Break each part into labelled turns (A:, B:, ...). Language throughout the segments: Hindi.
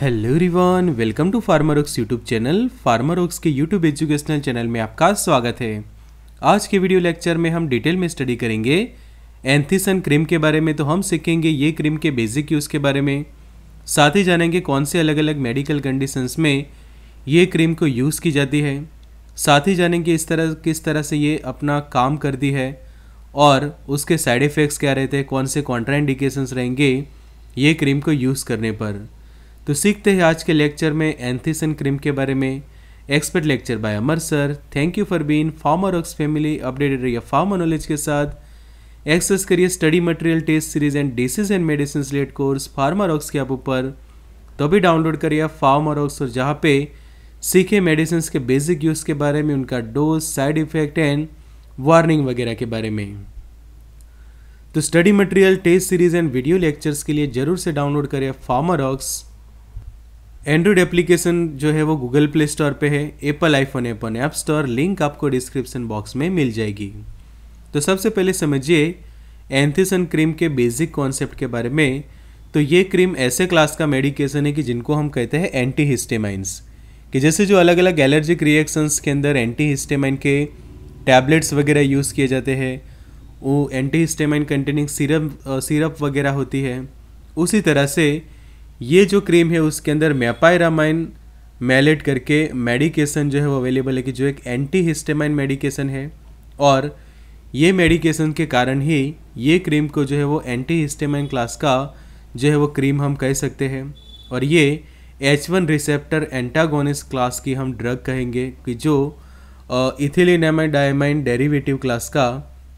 A: हेलो रिवान welcome to Pharma Rocks YouTube channel Pharma Rocks के यूट्यूब एजुकेशनल चैनल में आपका स्वागत है आज के वीडियो लेक्चर में हम डिटेल में स्टडी करेंगे एंथीसन क्रीम के बारे में तो हम सीखेंगे ये क्रीम के बेसिक यूज़ के बारे में साथ ही जानेंगे कौन से अलग अलग मेडिकल कंडीशंस में ये क्रीम को यूज़ की जाती है साथ ही जानेंगे इस तरह किस तरह से ये अपना काम करती है और उसके साइड इफ़ेक्ट्स क्या रहते हैं कौन से कॉन्ट्राइंडिकेशंस रहेंगे ये क्रीम को यूज़ करने पर तो सीखते हैं आज के लेक्चर में एंथीसन क्रीम के बारे में expert lecture by Amar sir thank you for being Pharma Rocks family updated रहिए फार्मा नॉलेज के साथ एक्सेस करिए study material test series and disease and medicine relate course Pharma Rocks के ऐप ऊपर तो भी डाउनलोड करिए फार्मर ऑक्स और जहाँ पे सीखे मेडिसिन के बेसिक यूज़ के बारे में उनका dose side effect and warning वगैरह के बारे में तो study material test series and video lectures के लिए ज़रूर से डाउनलोड करें फार्मर ऑक्स एंड्रॉयड एप्लीकेशन जो है वो गूगल प्ले स्टोर पे है एप्पल आईफोन एपन ऐप स्टोर लिंक आपको डिस्क्रिप्शन बॉक्स में मिल जाएगी तो सबसे पहले समझिए एंथिसन क्रीम के बेसिक कॉन्सेप्ट के बारे में तो ये क्रीम ऐसे क्लास का मेडिकेशन है कि जिनको हम कहते हैं एंटी हिस्टेमाइंस कि जैसे जो अलग अलग एलर्जिक रिएक्शंस के अंदर एंटी हिस्टेमाइन के टैबलेट्स वगैरह यूज़ किए जाते हैं वो antihistamine containing serum syrup वगैरह होती है उसी तरह से ये जो क्रीम है उसके अंदर मेपायरामाइन मेलेट करके मेडिकेशन जो है वो अवेलेबल है कि जो एक एंटी हिस्टेमाइन मेडिकेशन है और ये मेडिकेशन के कारण ही ये क्रीम को जो है वो एंटी हिस्टेमाइन क्लास का जो है वो क्रीम हम कह सकते हैं और ये H one receptor antagonist class की हम ड्रग कहेंगे कि जो इथिलीनामाइन डायमाइन डेरिवेटिव क्लास का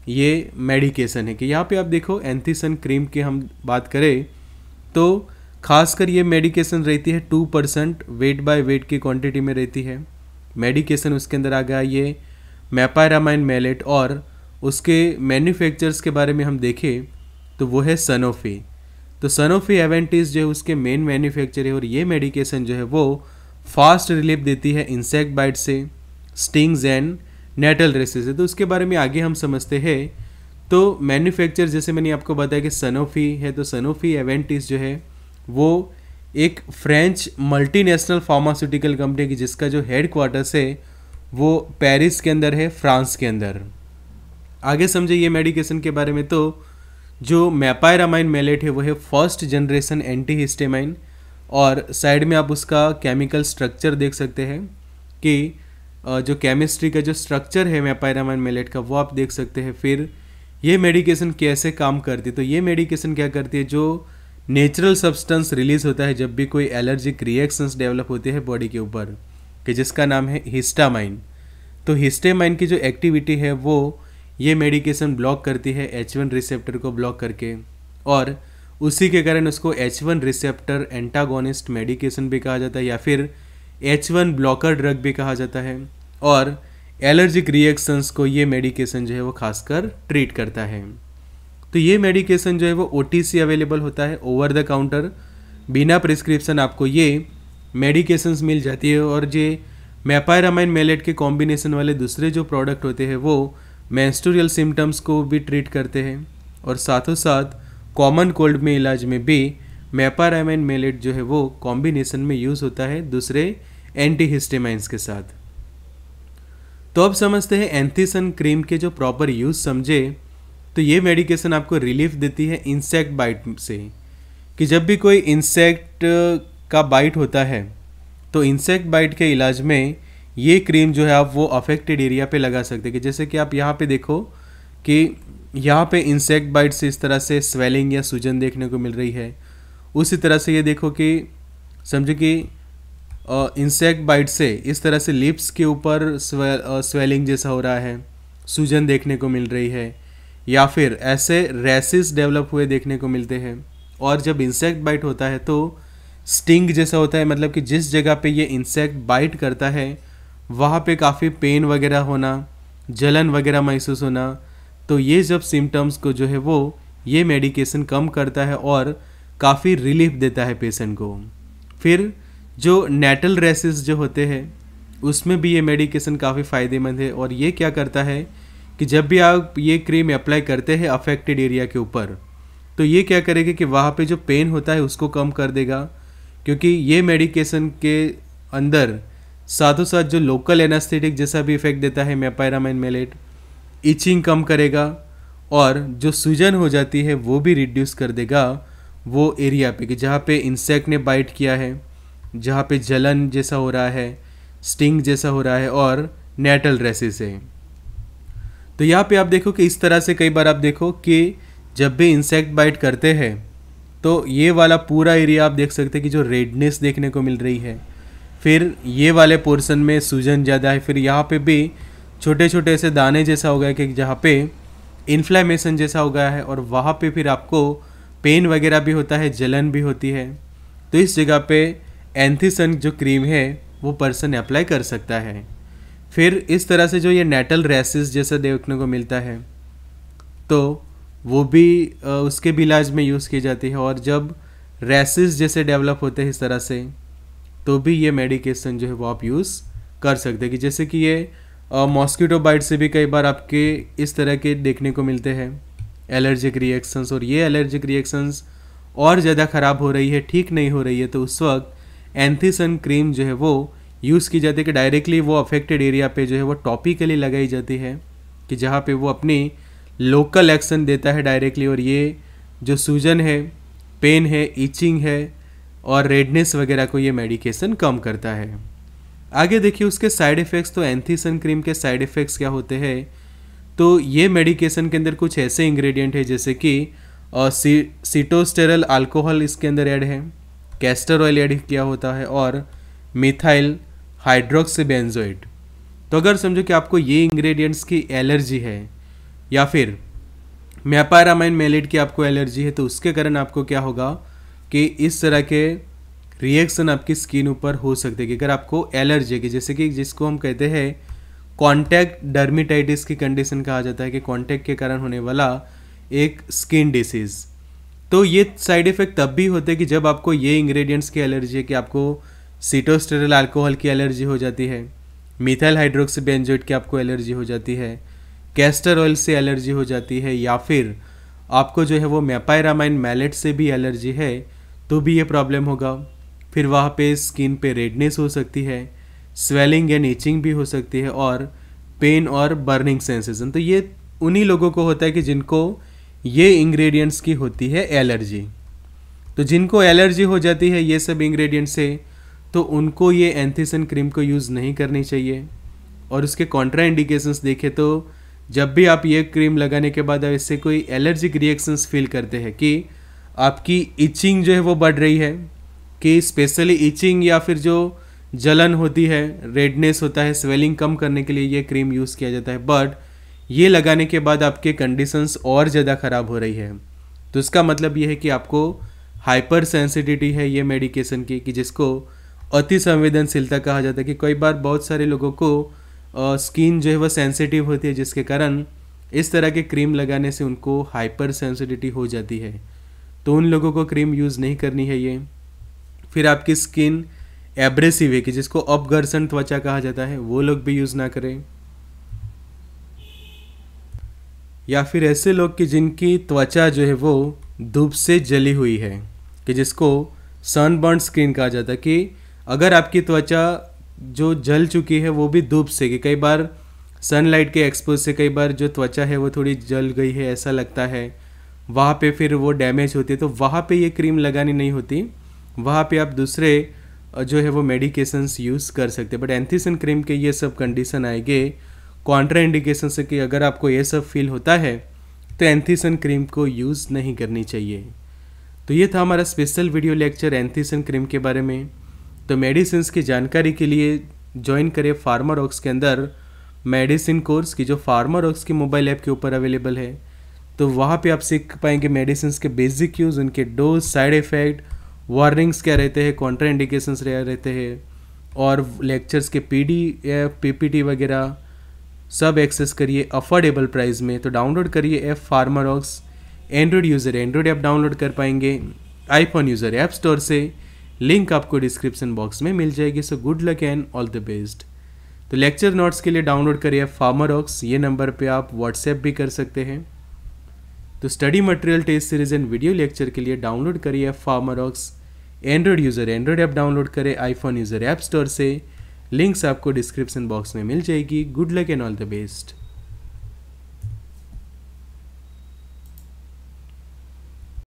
A: ये मेडिकेशन है कि यहाँ पे आप देखो एंथीसन क्रीम की हम बात करें तो खासकर ये मेडिकेशन रहती है two percent weight by weight की क्वांटिटी में रहती है मेडिकेशन उसके अंदर आ गया ये मैपायरामाइन मेलेट और उसके मैन्युफैक्चर्स के बारे में हम देखें तो वो है सनोफी तो सनोफी एवेंटिस जो है उसके मेन मैन्युफैक्चर है और ये मेडिकेशन जो है वो फास्ट रिलीफ देती है इंसेक्ट बाइट से स्टिंग्स एंड नेटल रेसेस से तो उसके बारे में आगे हम समझते हैं तो मैन्युफैक्चर जैसे मैंने आपको बताया कि सनोफी है तो सनोफी एवेंटिस जो है वो एक फ्रेंच मल्टीनेशनल फार्मास्यूटिकल कंपनी की जिसका जो हेड क्वार्टर्स है वो पेरिस के अंदर है फ्रांस के अंदर आगे समझे ये मेडिकेशन के बारे में तो जो मैपायरामाइन मेलेट है वो है फर्स्ट जनरेशन एंटी हिस्टेमाइन और साइड में आप उसका केमिकल स्ट्रक्चर देख सकते हैं कि जो केमिस्ट्री का जो स्ट्रक्चर है मैपायरामाइन मेलेट का वो आप देख सकते हैं फिर ये मेडिकेशन कैसे काम करती है तो ये मेडिकेशन क्या करती है जो नेचुरल सब्सटेंस रिलीज होता है जब भी कोई एलर्जिक रिएक्शंस डेवलप होते हैं बॉडी के ऊपर कि जिसका नाम है हिस्टामाइन तो हिस्टेमाइन की जो एक्टिविटी है वो ये मेडिकेशन ब्लॉक करती है एच वन रिसेप्टर को ब्लॉक करके और उसी के कारण उसको H one receptor antagonist medication भी कहा जाता है या फिर एच वन ब्लॉकर ड्रग भी कहा जाता है और एलर्जिक रिएक्शंस को ये मेडिकेशन जो है वो खासकर ट्रीट करता है तो ये मेडिकेशन जो है वो ओ अवेलेबल होता है ओवर द काउंटर बिना प्रिस्क्रिप्शन आपको ये मेडिकेशंस मिल जाती है और ये मेपायरामाइन मेलेट के कॉम्बिनेशन वाले दूसरे जो प्रोडक्ट होते हैं वो मैंस्टोरियल सिम्टम्स को भी ट्रीट करते हैं और साथों साथ कॉमन कोल्ड में इलाज में भी मेपारामाइन मेलेट जो है वो कॉम्बिनेशन में यूज़ होता है दूसरे एंटीहिस्टेमाइंस के साथ तो अब समझते हैं एंथीसन क्रीम के जो प्रॉपर यूज़ समझे तो ये मेडिकेशन आपको रिलीफ देती है इंसेक्ट बाइट से कि जब भी कोई इंसेक्ट का बाइट होता है तो इंसेक्ट बाइट के इलाज में ये क्रीम जो है आप वो अफेक्टेड एरिया पे लगा सकते हैं कि जैसे कि आप यहाँ पे देखो कि यहाँ पे इंसेक्ट बाइट से इस तरह से स्वेलिंग या सूजन देखने को मिल रही है उसी तरह से ये देखो कि समझो कि इंसेक्ट बाइट से इस तरह से लिप्स के ऊपर स्वेलिंग जैसा हो रहा है सूजन देखने को मिल रही है या फिर ऐसे रेसिस डेवलप हुए देखने को मिलते हैं और जब इंसेक्ट बाइट होता है तो स्टिंग जैसा होता है मतलब कि जिस जगह पे ये इंसेक्ट बाइट करता है वहाँ पे काफ़ी पेन वगैरह होना जलन वगैरह महसूस होना तो ये सब सिम्टम्स को जो है वो ये मेडिकेशन कम करता है और काफ़ी रिलीफ देता है पेशेंट को फिर जो नेटल रेसिस जो होते हैं उसमें भी ये मेडिकेशन काफ़ी फ़ायदेमंद है और ये क्या करता है कि जब भी आप ये क्रीम अप्लाई करते हैं अफेक्टेड एरिया के ऊपर तो ये क्या करेगी कि वहाँ पे जो पेन होता है उसको कम कर देगा क्योंकि ये मेडिकेशन के अंदर साथों साथ जो लोकल एनास्थेटिक जैसा भी इफेक्ट देता है मेपायरामाइन मेलेट इचिंग कम करेगा और जो सूजन हो जाती है वो भी रिड्यूस कर देगा वो एरिया पे कि जहाँ पे इंसेक्ट ने बाइट किया है जहाँ पे जलन जैसा हो रहा है स्टिंग जैसा हो रहा है और नेटल रेसेस है तो यहाँ पे आप देखो कि इस तरह से कई बार आप देखो कि जब भी इंसेक्ट बाइट करते हैं तो ये वाला पूरा एरिया आप देख सकते हैं कि जो रेडनेस देखने को मिल रही है फिर ये वाले पोर्सन में सूजन ज़्यादा है फिर यहाँ पे भी छोटे छोटे ऐसे दाने जैसा हो गया कि जहाँ पे इन्फ्लामेशन जैसा हो गया है और वहाँ पे फिर आपको पेन वगैरह भी होता है जलन भी होती है तो इस जगह पे एंथीसन जो क्रीम है वो पर्सन अप्लाई कर सकता है फिर इस तरह से जो ये नेटल रेसिस जैसा देखने को मिलता है तो वो भी उसके भी इलाज में यूज़ की जाती है और जब रेसिस जैसे डेवलप होते हैं इस तरह से तो भी ये मेडिकेशन जो है वो आप यूज़ कर सकते हैं कि जैसे कि ये मॉस्किटो बाइट से भी कई बार आपके इस तरह के देखने को मिलते हैं एलर्जिक रिएक्शंस और ये एलर्जिक रिएक्शंस और ज़्यादा ख़राब हो रही है ठीक नहीं हो रही है तो उस वक्त एंथीसन क्रीम जो है वो यूज़ की जाती है कि डायरेक्टली वो अफेक्टेड एरिया पे जो है वो टॉपिकली लगाई जाती है कि जहाँ पे वो अपनी लोकल एक्शन देता है डायरेक्टली और ये जो सूजन है पेन है ईचिंग है और रेडनेस वगैरह को ये मेडिकेशन कम करता है आगे देखिए उसके साइड इफ़ेक्ट्स तो एंथीसन क्रीम के साइड इफ़ेक्ट्स क्या होते हैं तो ये मेडिकेशन के अंदर कुछ ऐसे इंग्रेडिएंट है जैसे कि सीटोस्टेरल अल्कोहल इसके अंदर ऐड है कैस्टर ऑयल ऐड किया होता है और मिथाइल हाइड्रोक्सीबेंजोइड तो अगर समझो कि आपको ये इंग्रेडिएंट्स की एलर्जी है या फिर मेपारामाइन मेलेट की आपको एलर्जी है तो उसके कारण आपको क्या होगा कि इस तरह के रिएक्शन आपकी स्किन ऊपर हो सकते हैं अगर आपको एलर्जी की जैसे कि जिसको हम कहते हैं कॉन्टैक्ट डर्मिटाइटिस की कंडीशन कहा जाता है कि कॉन्टैक्ट के कारण होने वाला एक स्किन डिसीज़ तो ये साइड इफ़ेक्ट तब भी होते हैं कि जब आपको ये इंग्रेडिएंट्स की एलर्जी है कि आपको सीटोस्टेरल अल्कोहल की एलर्जी हो जाती है मिथाइल हाइड्रोक्सी बेंजोइट की आपको एलर्जी हो जाती है कैस्टर ऑयल से एलर्जी हो जाती है या फिर आपको जो है वो मेपायरामाइन मैलेट से भी एलर्जी है तो भी ये प्रॉब्लम होगा फिर वहाँ पे स्किन पे रेडनेस हो सकती है स्वेलिंग एंड ईचिंग भी हो सकती है और पेन और बर्निंग सेंसेशन तो ये उन्हीं लोगों को होता है कि जिनको ये इंग्रेडिएंट्स की होती है एलर्जी तो जिनको एलर्जी हो जाती है ये सब इंग्रेडिएंट्स से तो उनको ये एंथीसन क्रीम को यूज़ नहीं करनी चाहिए और उसके कॉन्ट्रा इंडिकेशंस देखें तो जब भी आप ये क्रीम लगाने के बाद आप इससे कोई एलर्जिक रिएक्शंस फील करते हैं कि आपकी इचिंग जो है वो बढ़ रही है कि स्पेशली इचिंग या फिर जो जलन होती है रेडनेस होता है स्वेलिंग कम करने के लिए ये क्रीम यूज़ किया जाता है बट ये लगाने के बाद आपके कंडीशंस और ज़्यादा ख़राब हो रही है तो इसका मतलब ये है कि आपको हाइपर सेंसिटिविटी है ये मेडिकेशन की कि जिसको अति संवेदनशीलता कहा जाता है कि कई बार बहुत सारे लोगों को स्किन जो है वह सेंसिटिव होती है जिसके कारण इस तरह के क्रीम लगाने से उनको हाइपर सेंसिटिविटी हो जाती है तो उन लोगों को क्रीम यूज़ नहीं करनी है ये फिर आपकी स्किन एब्रेसिव है कि जिसको अपघर्षण त्वचा कहा जाता है वो लोग भी यूज़ ना करें या फिर ऐसे लोग कि जिनकी त्वचा जो है वो धूप से जली हुई है कि जिसको सनबर्न स्किन कहा जाता है कि अगर आपकी त्वचा जो जल चुकी है वो भी धूप से कि कई बार सनलाइट के एक्सपोज से कई बार जो त्वचा है वो थोड़ी जल गई है ऐसा लगता है वहाँ पे फिर वो डैमेज होती है तो वहाँ पे ये क्रीम लगानी नहीं होती वहाँ पे आप दूसरे जो है वो मेडिकेशंस यूज़ कर सकते हैं बट एंथीसन क्रीम के ये सब कंडीशन आएंगे कॉन्ट्रा इंडिकेशन से कि अगर आपको ये सब फील होता है तो एंथीसन क्रीम को यूज़ नहीं करनी चाहिए तो ये था हमारा special video lecture Anthisan cream के बारे में तो मेडिसिन की जानकारी के लिए ज्वाइन करें फार्मा रॉक्स के अंदर मेडिसिन कोर्स की जो फार्मा रॉक्स की मोबाइल ऐप के ऊपर अवेलेबल है तो वहाँ पे आप सीख पाएंगे मेडिसिन के बेसिक यूज़ उनके डोज साइड इफ़ेक्ट वार्निंग्स क्या रहते हैं कॉन्ट्रा इंडिकेशंस क्या रहते हैं और लेक्चर्स के पी पी या टी वगैरह सब एक्सेस करिए अफोर्डेबल प्राइस में तो डाउनलोड करिए app Pharma Rocks Android user Android app download कर पाएंगे आईफोन यूज़र ऐप स्टोर से लिंक आपको डिस्क्रिप्शन बॉक्स में मिल जाएगी so good luck and all the best तो लेक्चर नोट्स के लिए डाउनलोड करिए फार्मर ऑक्स ये नंबर पे आप व्हाट्सएप भी कर सकते हैं तो study material test series and video lecture के लिए डाउनलोड करिए Pharma Rocks Android user Android app download करें आईफोन यूज़र ऐप स्टोर से लिंक्स आपको डिस्क्रिप्शन बॉक्स में मिल जाएगी good luck and all the best